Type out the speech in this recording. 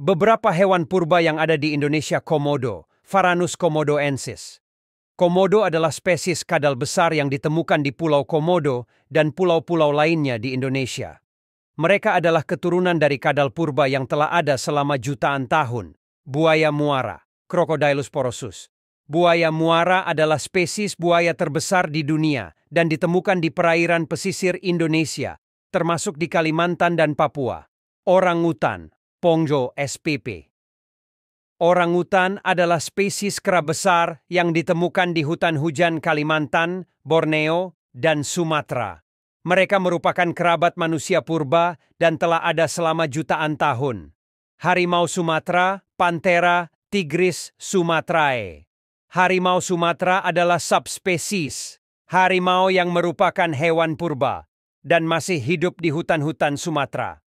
Beberapa hewan purba yang ada di Indonesia komodo, Varanus komodoensis. Komodo adalah spesies kadal besar yang ditemukan di Pulau Komodo dan pulau-pulau lainnya di Indonesia. Mereka adalah keturunan dari kadal purba yang telah ada selama jutaan tahun, buaya muara, Crocodilus porosus. Buaya muara adalah spesies buaya terbesar di dunia dan ditemukan di perairan pesisir Indonesia, termasuk di Kalimantan dan Papua. Orang hutan, Pongjo SPP. Orangutan adalah spesies kera besar yang ditemukan di hutan hujan Kalimantan, Borneo, dan Sumatera. Mereka merupakan kerabat manusia purba dan telah ada selama jutaan tahun. Harimau Sumatera, Panthera Tigris sumatrae. Harimau Sumatera adalah subspesies harimau yang merupakan hewan purba dan masih hidup di hutan-hutan Sumatera.